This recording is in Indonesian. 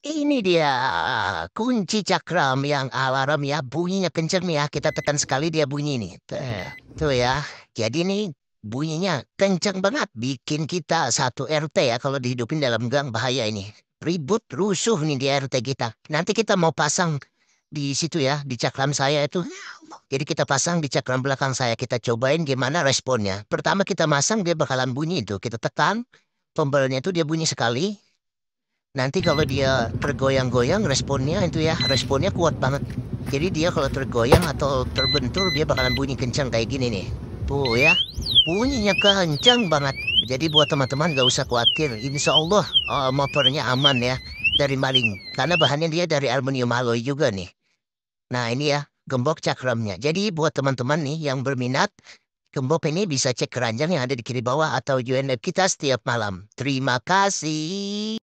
Ini dia kunci cakram yang alarm ya bunyinya kenceng nih ya kita tekan sekali dia bunyi nih tuh iya. ya jadi nih bunyinya kenceng banget bikin kita satu RT ya kalau dihidupin dalam gang bahaya ini ribut rusuh nih di RT kita nanti kita mau pasang di situ ya di cakram saya itu jadi kita pasang di cakram belakang saya kita cobain gimana responnya pertama kita masang dia bakalan bunyi itu kita tekan tombolnya itu dia bunyi sekali nanti kalau dia tergoyang-goyang responnya itu ya responnya kuat banget jadi dia kalau tergoyang atau terbentur dia bakalan bunyi kencang kayak gini nih tuh ya bunyinya kencang banget jadi buat teman-teman gak usah khawatir insya Allah uh, motornya aman ya dari maling karena bahannya dia dari aluminium alloy juga nih nah ini ya gembok cakramnya jadi buat teman-teman nih yang berminat gembok ini bisa cek keranjang yang ada di kiri bawah atau UNF kita setiap malam terima kasih